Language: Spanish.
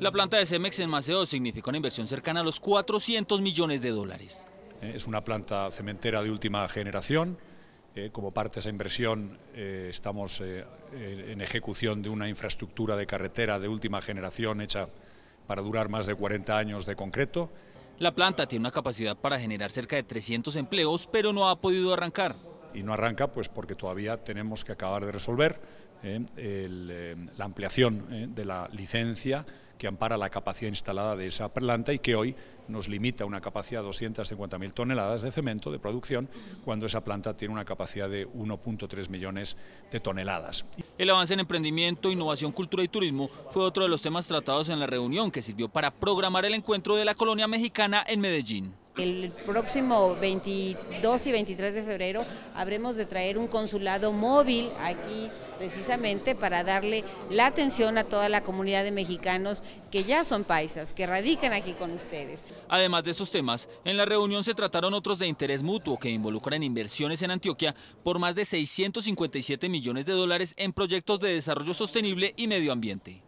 La planta de Cemex en Maceo significa una inversión cercana a los 400 millones de dólares. Eh, es una planta cementera de última generación. Eh, como parte de esa inversión eh, estamos en ejecución de una infraestructura de carretera de última generación hecha para durar más de 40 años de concreto. La planta tiene una capacidad para generar cerca de 300 empleos, pero no ha podido arrancar. Y no arranca pues porque todavía tenemos que acabar de resolver la ampliación de la licencia que ampara la capacidad instalada de esa planta y que hoy nos limita una capacidad de 250.000 toneladas de cemento de producción, cuando esa planta tiene una capacidad de 1.3 millones de toneladas. El avance en emprendimiento, innovación, cultura y turismo fue otro de los temas tratados en la reunión que sirvió para programar el encuentro de la colonia mexicana en Medellín. El próximo 22 y 23 de febrero habremos de traer un consulado móvil aquí precisamente para darle la atención a toda la comunidad de mexicanos que ya son paisas, que radican aquí con ustedes. Además de esos temas, en la reunión se trataron otros de interés mutuo que involucran inversiones en Antioquia por más de 657 millones de dólares en proyectos de desarrollo sostenible y medio ambiente.